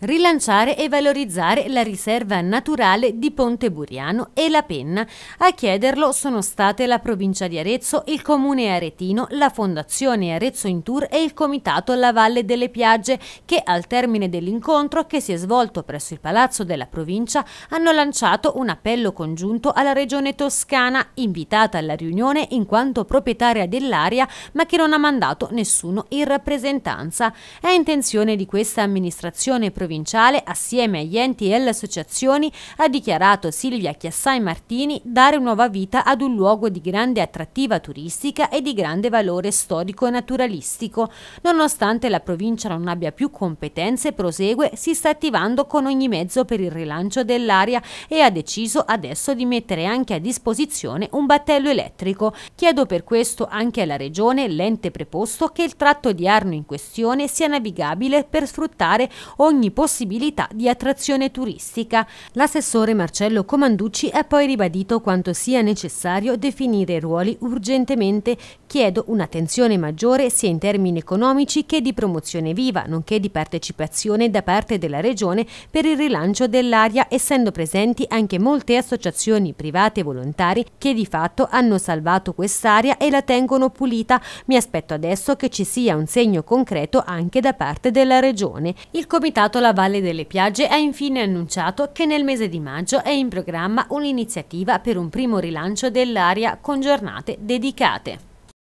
Rilanciare e valorizzare la riserva naturale di Ponte Buriano e la Penna. A chiederlo sono state la provincia di Arezzo, il comune aretino, la fondazione Arezzo in Tour e il comitato La Valle delle Piagge che al termine dell'incontro che si è svolto presso il palazzo della provincia hanno lanciato un appello congiunto alla regione toscana invitata alla riunione in quanto proprietaria dell'area ma che non ha mandato nessuno in rappresentanza. È intenzione di questa amministrazione provinciale, assieme agli enti e alle associazioni, ha dichiarato Silvia Chiassai Martini dare nuova vita ad un luogo di grande attrattiva turistica e di grande valore storico e naturalistico. Nonostante la provincia non abbia più competenze, prosegue, si sta attivando con ogni mezzo per il rilancio dell'area e ha deciso adesso di mettere anche a disposizione un battello elettrico. Chiedo per questo anche alla Regione, l'ente preposto, che il tratto di Arno in questione sia navigabile per sfruttare ogni ogni possibilità di attrazione turistica. L'assessore Marcello Comanducci ha poi ribadito quanto sia necessario definire i ruoli urgentemente. Chiedo un'attenzione maggiore sia in termini economici che di promozione viva, nonché di partecipazione da parte della Regione per il rilancio dell'area, essendo presenti anche molte associazioni private e volontari che di fatto hanno salvato quest'area e la tengono pulita. Mi aspetto adesso che ci sia un segno concreto anche da parte della Regione. Il Comitato visitato la Valle delle Piagge ha infine annunciato che nel mese di maggio è in programma un'iniziativa per un primo rilancio dell'area con giornate dedicate.